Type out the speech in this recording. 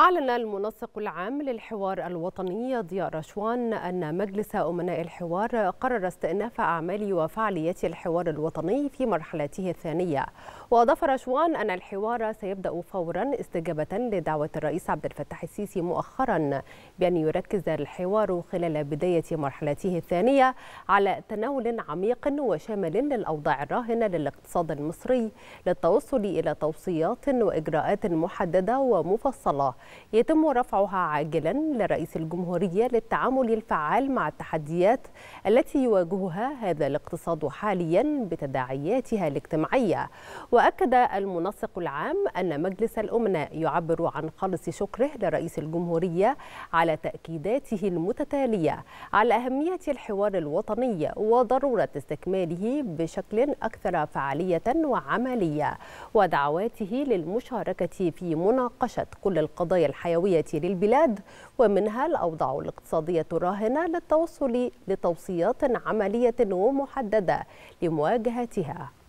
أعلن المنسق العام للحوار الوطني ضياء رشوان أن مجلس أمناء الحوار قرر استئناف أعمال وفعاليات الحوار الوطني في مرحلته الثانية وأضاف رشوان أن الحوار سيبدأ فورا استجابة لدعوة الرئيس عبد الفتاح السيسي مؤخرا بأن يركز الحوار خلال بداية مرحلته الثانية على تناول عميق وشامل للأوضاع الراهنة للاقتصاد المصري للتوصل إلى توصيات وإجراءات محددة ومفصلة يتم رفعها عاجلا لرئيس الجمهورية للتعامل الفعال مع التحديات التي يواجهها هذا الاقتصاد حاليا بتداعياتها الاجتماعية وأكد المنسق العام أن مجلس الأمناء يعبر عن خالص شكره لرئيس الجمهورية على تأكيداته المتتالية على أهمية الحوار الوطني وضرورة استكماله بشكل أكثر فعالية وعملية ودعواته للمشاركة في مناقشة كل القضايا القضايا الحيوية للبلاد ومنها الأوضاع الاقتصادية الراهنة للتوصل لتوصيات عملية ومحددة لمواجهتها